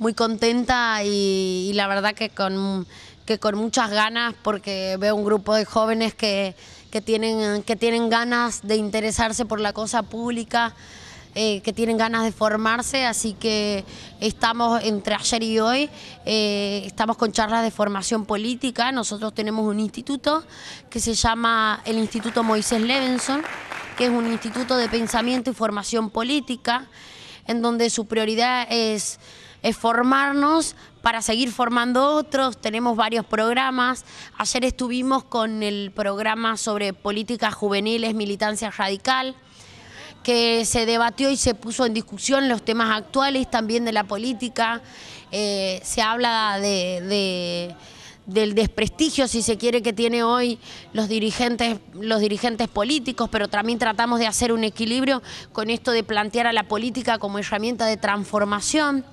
muy contenta y, la verdad que con, que con muchas ganas porque veo un grupo de jóvenes que, que tienen, que tienen ganas de interesarse por la cosa pública, eh, que tienen ganas de formarse, así que estamos entre ayer y hoy, eh, estamos con charlas de formación política, nosotros tenemos un instituto que se llama el Instituto Moisés Levenson, que es un instituto de pensamiento y formación política, en donde su prioridad es, formarnos para seguir formando otros. Tenemos varios programas. Ayer estuvimos con el programa sobre políticas juveniles, militancia radical que se debatió y se puso en discusión los temas actuales también de la política. Eh, se habla de del desprestigio, si se quiere, que tiene hoy los dirigentes, los dirigentes políticos, pero también tratamos de hacer un equilibrio con esto de plantear a la política como herramienta de transformación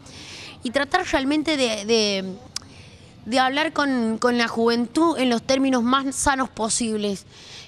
y tratar realmente de, hablar con, con, la juventud en los términos más sanos posibles.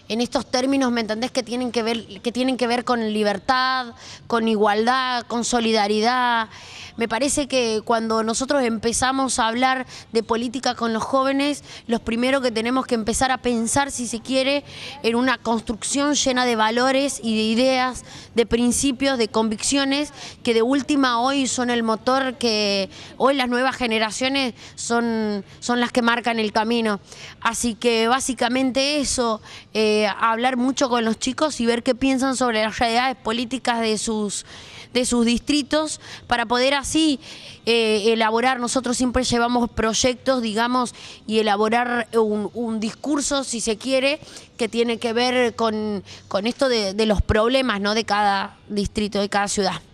En estos términos, ¿me entendés? Que tienen que ver, que tienen que ver con libertad, con igualdad, con solidaridad. Me parece que cuando nosotros empezamos a hablar de política con los jóvenes, los primeros que tenemos que empezar a pensar, si se quiere, en una construcción llena de valores y de ideas, de principios, de convicciones, que de última hoy son el motor que hoy las nuevas generaciones son, son las que marcan el camino. Así que básicamente eso, eh, hablar mucho con los chicos y ver qué piensan sobre las realidades políticas de sus, de sus distritos para poder así eh, elaborar, nosotros siempre llevamos proyectos, digamos, y elaborar un, un discurso, si se quiere, que tiene que ver con, esto de, de los problemas ¿no? de cada distrito, de cada ciudad.